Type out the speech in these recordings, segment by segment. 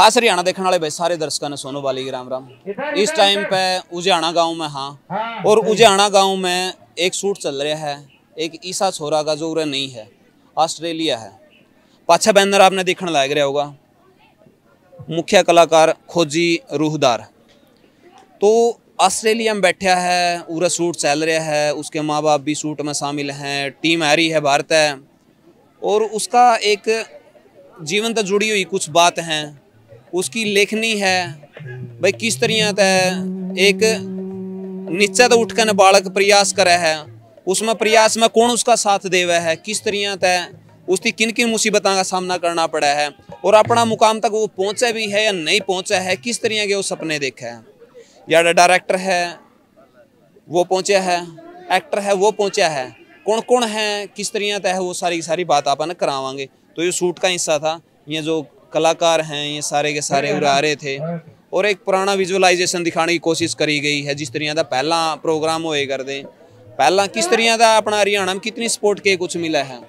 खास हरियाणा देखने वाले भाई सारे दर्शकों ने सोनू वाली राम राम इस टाइम पे उजियाणा गांव में हाँ और उजियाणा गांव में एक सूट चल रहा है एक ईसा छोरा का जो उरे नहीं है ऑस्ट्रेलिया है पाछा बैनर आपने देखने लायक रहा होगा मुख्य कलाकार खोजी रूहदार तो ऑस्ट्रेलिया में बैठा है उरा सूट चल रहा है उसके माँ बाप भी सूट में शामिल हैं टीम आ रही है भारत है और उसका एक जीवन तक जुड़ी हुई कुछ बात हैं उसकी लेखनी है भाई किस तरह तय एक नीचे तो उठकर बालक प्रयास करे है उसमें प्रयास में कौन उसका साथ देवे है किस तरह तय उसकी किन किन मुसीबतों का सामना करना पड़ा है और अपना मुकाम तक वो पहुँचे भी है या नहीं पहुँचा है किस तरह के वो सपने देखे हैं या डायरेक्टर है वो पहुँचे है एक्टर है वो पहुँचे है कौन कौन है किस तरह तय है वो सारी सारी बात अपन करावांगे तो ये सूट का हिस्सा था ये जो कलाकार हैं ये सारे के सारे उरा रहे थे और एक पुराना विजुअलाइजेशन दिखाने की कोशिश करी गई है जिस तरह का पहला प्रोग्राम होए करते पहला किस तरह का अपना हरियाणा में कितनी सपोर्ट के कुछ मिला है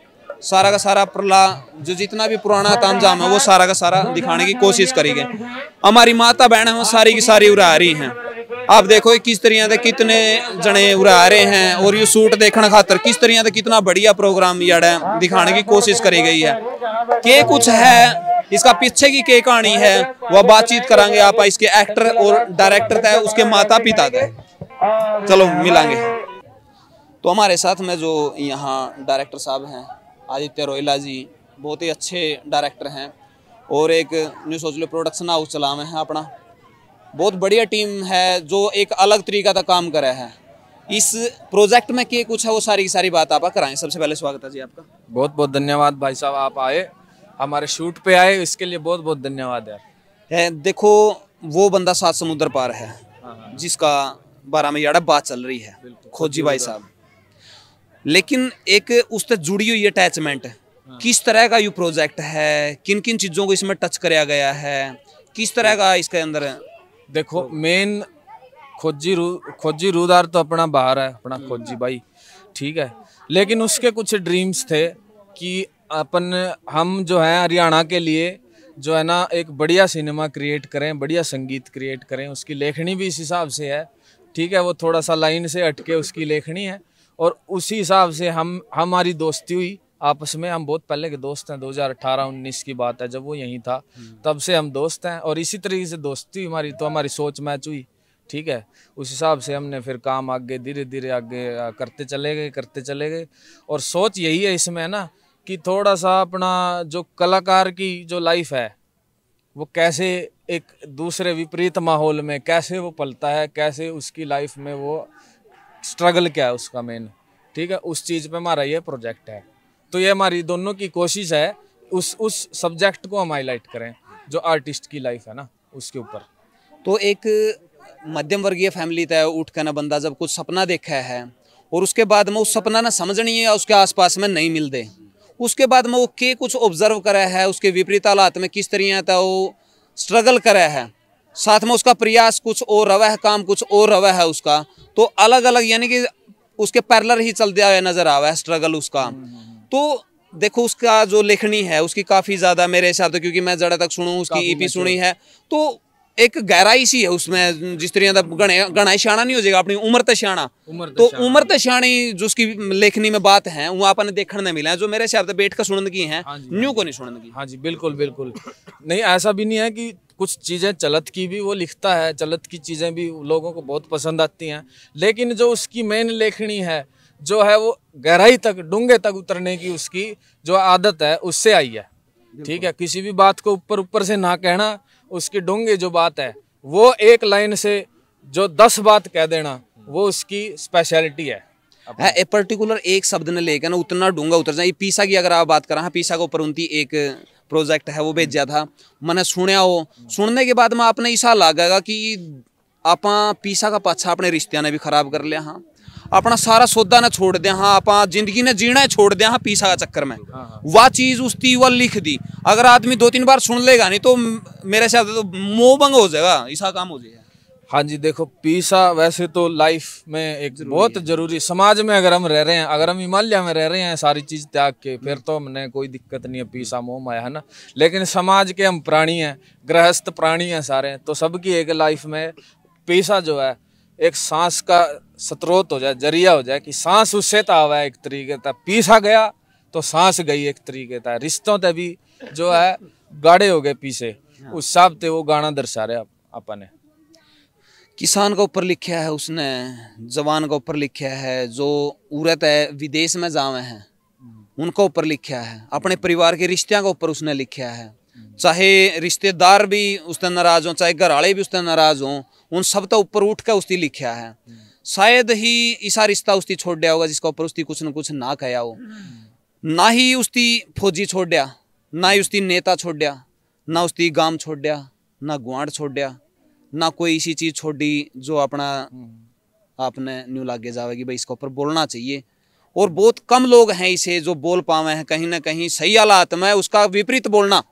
सारा का सारा प्रला जो जितना भी पुराना तंजाम है वो सारा का सारा दिखाने की कोशिश करी गई हमारी माता बहन है वो सारी की सारी उरा रही हैं आप देखो किस तरह के कितने जने आ रहे हैं और ये सूट देखने खातर किस तरह का कितना बढ़िया प्रोग्राम जड़ा दिखाने की कोशिश करी गई है के कुछ है इसका पीछे की क्या कहानी है वह बातचीत करांगे आप इसके एक्टर और डायरेक्टर थे उसके माता पिता थे चलो मिलांगे तो हमारे साथ में जो यहाँ डायरेक्टर साहब हैं आदित्य रोयला जी बहुत ही अच्छे डायरेक्टर हैं और एक न्यू सोच लो प्रोडक्शन हाउस चला हुए हैं अपना बहुत बढ़िया टीम है जो एक अलग तरीका का काम करा है इस प्रोजेक्ट में के कुछ है वो सारी की सारी बात आप कराएं सबसे पहले स्वागत है जी आपका बहुत बहुत धन्यवाद भाई साहब आप आए हमारे शूट पे आए इसके लिए बहुत बहुत धन्यवाद यार देखो वो बंदा सात समुद्र पार है हाँ, हाँ। जिसका बारह में यारा बात चल रही है खोजी भाई साहब लेकिन एक उससे जुड़ी हुई अटैचमेंट हाँ। किस तरह का ये प्रोजेक्ट है किन किन चीज़ों को इसमें टच कराया गया है किस तरह का इसके अंदर देखो मेन तो- खोजी रू खोजी रूदार तो अपना बाहर है अपना हम्म। खोजी भाई ठीक है लेकिन उसके कुछ ड्रीम्स थे कि अपन हम जो है हरियाणा के लिए जो है ना एक बढ़िया सिनेमा क्रिएट करें बढ़िया संगीत क्रिएट करें उसकी लेखनी भी इस हिसाब से है ठीक है वो थोड़ा सा लाइन से हटके उसकी लेखनी है और उसी हिसाब से हम हमारी दोस्ती हुई आपस में हम बहुत पहले के दोस्त हैं 2018-19 की बात है जब वो यहीं था हम्म। तब से हम दोस्त हैं और इसी तरीके से दोस्ती हमारी तो हमारी सोच मैच हुई ठीक है उस हिसाब से हमने फिर काम आगे धीरे धीरे आगे करते चले गए करते चले गए और सोच यही है इसमें ना कि थोड़ा सा अपना जो कलाकार की जो लाइफ है वो कैसे एक दूसरे विपरीत माहौल में कैसे वो पलता है कैसे उसकी लाइफ में वो स्ट्रगल क्या है उसका मेन ठीक है उस चीज़ पे हमारा ये प्रोजेक्ट है तो ये हमारी दोनों की कोशिश है उस उस सब्जेक्ट को हम हाईलाइट करें जो आर्टिस्ट की लाइफ है ना उसके ऊपर तो एक मध्यम वर्गीय फैमिली तय उठ कर ना बंदा जब कुछ सपना देखा है और उसके बाद में उस सपना ना समझनी है या उसके आसपास में नहीं मिल दे उसके बाद में वो के कुछ ऑब्जर्व करा है उसके विपरीत हालात में किस तरह था वो स्ट्रगल करा है साथ में उसका प्रयास कुछ और रवा है काम कुछ और रवा है उसका तो अलग अलग यानी कि उसके पैरलर ही चलते हुए नजर आवा है स्ट्रगल उसका तो देखो उसका जो लेखनी है उसकी काफ़ी ज़्यादा मेरे हिसाब से क्योंकि मैं ज़्यादा तक सुनू उसकी ईपी सुनी है तो एक गहराई सी है उसमें जिस तरह का गणा गणाई नहीं हो जाएगा अपनी उम्र तो तो उम्र तो जो उसकी लेखनी में बात है वो आपने देखने में मिला है जो मेरे हिसाब से बैठ कर सुन की है हाँ न्यू हाँ को नहीं सुन की हाँ जी बिल्कुल बिल्कुल नहीं ऐसा भी नहीं है कि कुछ चीज़ें चलत की भी वो लिखता है चलत की चीज़ें भी लोगों को बहुत पसंद आती हैं लेकिन जो उसकी मेन लेखनी है जो है वो गहराई तक डूंगे तक उतरने की उसकी जो आदत है उससे आई है ठीक है किसी भी बात को ऊपर ऊपर से ना कहना उसकी डूंगे जो बात है वो एक लाइन से जो दस बात कह देना वो उसकी स्पेशलिटी है है ए पर्टिकुलर एक शब्द ने लेकर ना उतना डूंगा उतर जाए पीसा की अगर आप बात करा हाँ पीसा के ऊपर उनकी एक प्रोजेक्ट है वो भेजा था मैंने सुनया हो सुनने के बाद में आपने ऐसा लागेगा कि आप पीसा का पाछा अपने रिश्तिया ने भी खराब कर लिया हाँ अपना सारा सौदा ना छोड़ दें हाँ आप जिंदगी ने जीना छोड़ दें हाँ पीसा चक्कर में हाँ, हाँ। वह चीज़ उस थी लिख दी अगर आदमी दो तीन बार सुन लेगा नहीं तो मेरे से तो मोह भंग हो जाएगा ऐसा काम हो जाएगा हाँ जी देखो पीसा वैसे तो लाइफ में एक जरूरी बहुत जरूरी समाज में अगर हम रह रहे हैं अगर हम हिमालय में रह रहे हैं सारी चीज़ त्याग के फिर तो हमने कोई दिक्कत नहीं है पीसा मोह माया है ना लेकिन समाज के हम प्राणी हैं गृहस्थ प्राणी हैं सारे तो सबकी एक लाइफ में पीसा जो है एक सांस का स्त्रोत हो जाए जरिया हो जाए कि सांस उससे तो आवा एक तरीके का पीसा गया तो सांस गई एक तरीके का रिश्तों ते भी जो है गाड़े हो गए पीछे हाँ। उस हिसाब से वो गाना दर्शा रहे अपने किसान के ऊपर लिखा है उसने जवान के ऊपर लिखा है जो उरत है विदेश में जावे है हम्म। उनका ऊपर लिखा है अपने हम्म। परिवार के रिश्तों के ऊपर उसने लिखा है चाहे रिश्तेदार भी उसने नाराज हों चाहे घर वाले भी उसने नाराज हों उन सब तो ऊपर उठ कर उसने लिखा है हम्म। शायद ही ईसा रिश्ता उसकी छोड़ दिया होगा जिसका ऊपर उसकी कुछ ना कुछ ना कहया हो ना ही उसकी फौजी छोड़ दिया ना ही उसकी नेता छोड़ दिया ना उसकी गांव छोड़ दिया ना गुआढ़ छोड़ दिया ना कोई इसी चीज़ छोड़ी जो अपना आपने न्यू लागे जाएगी भाई इसके ऊपर बोलना चाहिए और बहुत कम लोग हैं इसे जो बोल पावे हैं कहीं ना कहीं सही हालात में उसका विपरीत बोलना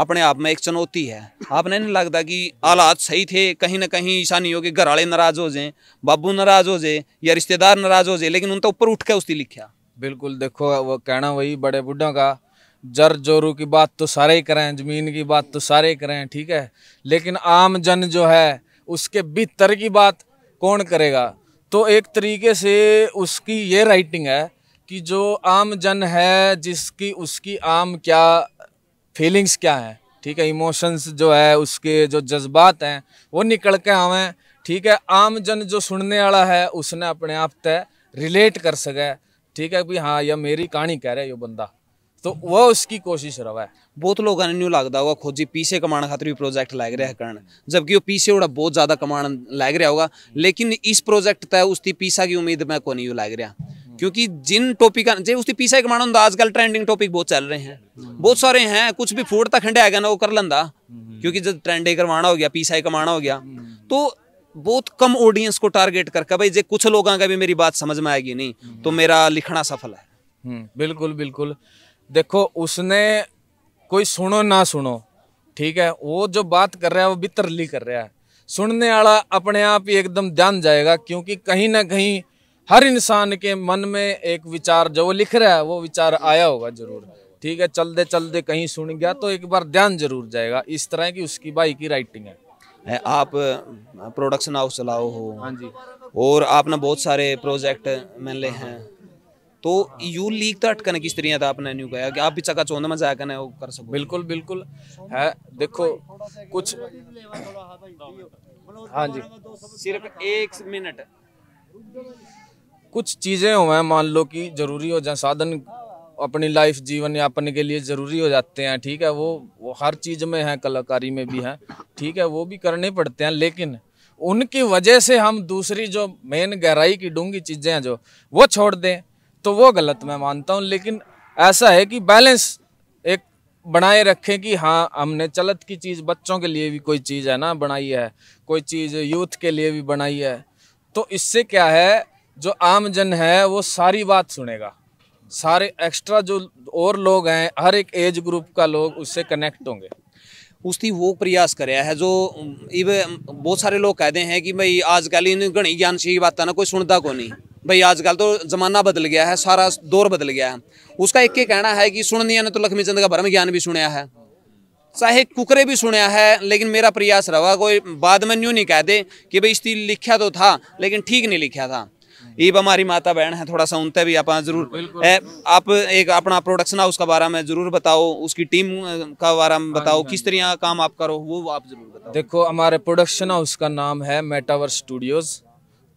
अपने आप में एक चुनौती है आपने नहीं लगता कि हालात सही थे कहीं ना कहीं नहीं होगी घर वाले नाराज हो जाए बाबू नाराज हो जाए या रिश्तेदार नाराज हो जाए लेकिन उन तो ऊपर उठ के उसकी लिखा बिल्कुल देखो वो कहना वही बड़े बुढ़ों का जर जोरू की बात तो सारे ही करें जमीन की बात तो सारे ही करें ठीक है लेकिन आम जन जो है उसके भीतर की बात कौन करेगा तो एक तरीके से उसकी ये राइटिंग है कि जो आम जन है जिसकी उसकी आम क्या फीलिंग्स क्या हैं ठीक है इमोशंस जो है उसके जो जज्बात हैं वो निकल के आवें ठीक है आम जन जो सुनने वाला है उसने अपने आप तय रिलेट कर सके ठीक है भाई हाँ यह मेरी कहानी कह रहा है ये बंदा तो वह उसकी कोशिश रवा है बहुत लोगों ने न्यू लगता होगा खोजी पीछे कमाने खातर भी प्रोजेक्ट लग रहा है करण जबकि वो पीछे उड़ा बहुत ज़्यादा कमाने लग रहा होगा लेकिन इस प्रोजेक्ट तय उसकी पीसा की उम्मीद मैं को नहीं लग रहा क्योंकि जिन टॉपिक जे उसके पीछे एक मानो आजकल ट्रेंडिंग टॉपिक बहुत चल रहे हैं बहुत सारे हैं कुछ भी फूड तक आएगा ना वो कर लंदा क्योंकि जब ट्रेंड करवाना हो गया पीछा कमाना हो गया तो बहुत कम ऑडियंस को टारगेट करके भाई जे कुछ लोगों का भी मेरी बात समझ में आएगी नहीं तो मेरा लिखना सफल है हम्म, बिल्कुल बिल्कुल देखो उसने कोई सुनो ना सुनो ठीक है वो जो बात कर रहा है वो भी तरली कर रहा है सुनने वाला अपने आप ही एकदम जान जाएगा क्योंकि कहीं ना कहीं हर इंसान के मन में एक विचार जो वो लिख रहा है वो विचार आया होगा जरूर ठीक है चलते चलते कहीं सुन गया तो एक बार ध्यान जरूर जाएगा इस तरह की उसकी भाई की राइटिंग है आप प्रोडक्शन हाउस चलाओ हो हाँ जी और आपने बहुत सारे प्रोजेक्ट में ले हैं तो यू लीक तो अटकने किस तरह था आपने न्यू कहा कि आप भी चका चौंद में जाकर वो कर सको बिल्कुल बिल्कुल है देखो कुछ हाँ जी सिर्फ एक मिनट कुछ चीज़ें हुए हैं मान लो कि ज़रूरी हो जाए साधन अपनी लाइफ जीवन यापन के लिए ज़रूरी हो जाते हैं ठीक है वो वो हर चीज़ में है कलाकारी में भी है ठीक है वो भी करने पड़ते हैं लेकिन उनकी वजह से हम दूसरी जो मेन गहराई की डूंगी चीज़ें हैं जो वो छोड़ दें तो वो गलत मैं मानता हूँ लेकिन ऐसा है कि बैलेंस एक बनाए रखें कि हाँ हमने चलत की चीज़ बच्चों के लिए भी कोई चीज़ है ना बनाई है कोई चीज़ यूथ के लिए भी बनाई है तो इससे क्या है जो आम जन है वो सारी बात सुनेगा सारे एक्स्ट्रा जो और लोग हैं हर एक एज ग्रुप का लोग उससे कनेक्ट होंगे उसकी वो प्रयास करे है जो इव बहुत सारे लोग कहते हैं कि भाई आजकल इन घनी ज्ञान सी बात ना कोई सुनता को नहीं भाई आजकल तो ज़माना बदल गया है सारा दौर बदल गया है उसका एक ही कहना है कि सुन ने तो लक्ष्मी चंद का भरम ज्ञान भी सुना है चाहे कुकरे भी सुनया है लेकिन मेरा प्रयास रहा कोई बाद में न्यू नहीं कहते कि भाई इसकी लिखा तो था लेकिन ठीक नहीं लिखा था ਇਹ हमारी माता बहन है थोड़ा सा उनते भी आप जरूर आप एक अपना प्रोडक्शन हाउस का बारे में जरूर बताओ उसकी टीम का बारे में बताओ हाँ किस हाँ तरह काम आप करो वो आप जरूर बताओ देखो हमारे प्रोडक्शन हाउस का नाम है मेटावर स्टूडियोज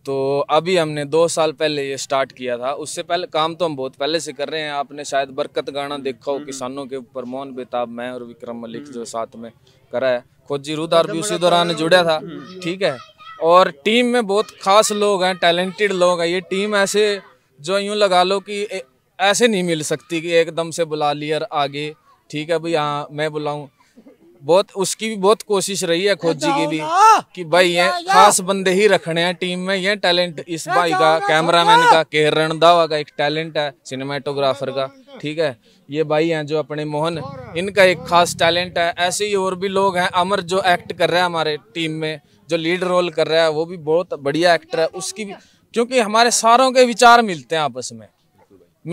तो अभी हमने दो साल पहले ये स्टार्ट किया था उससे पहले काम तो हम बहुत पहले से कर रहे हैं आपने शायद बरकत गाना देखा हो हम्म। किसानों के ऊपर मोहन बेताब मैं और विक्रम मलिक जो हम्म। साथ में करा है खोजी रुदार भी अच्छा, उसी दौरान जुड़ा था हम्म। ठीक है और टीम में बहुत खास लोग हैं टैलेंटेड लोग हैं ये टीम ऐसे जो यूँ लगा लो कि ऐसे नहीं मिल सकती कि एकदम से बुला लिया आगे ठीक है भाई हाँ मैं बुलाऊँ बहुत उसकी भी बहुत कोशिश रही है खोज जी की भी कि भाई ये खास बंदे ही रखने हैं टीम में ये टैलेंट इस भाई का कैमरामैन का के रणदावा का एक टैलेंट है सिनेमाटोग्राफर का ठीक है ये भाई हैं जो अपने मोहन इनका एक खास टैलेंट है ऐसे ही और भी लोग हैं अमर जो एक्ट कर रहे हैं हमारे टीम में जो लीड रोल कर रहा है वो भी बहुत बढ़िया एक्टर है उसकी भी क्योंकि हमारे सारों के विचार मिलते हैं आपस में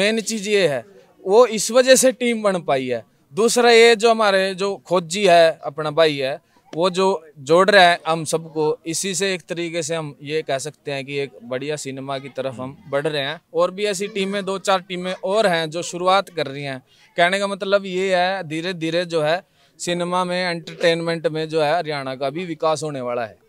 मेन चीज़ ये है वो इस वजह से टीम बन पाई है दूसरा ये जो हमारे जो खोजी है अपना भाई है वो जो जोड़ रहा है हम सबको इसी से एक तरीके से हम ये कह सकते हैं कि एक बढ़िया सिनेमा की तरफ हम बढ़ रहे हैं और भी ऐसी टीमें दो चार टीमें और हैं जो शुरुआत कर रही हैं कहने का मतलब ये है धीरे धीरे जो है सिनेमा में एंटरटेनमेंट में जो है हरियाणा का भी विकास होने वाला है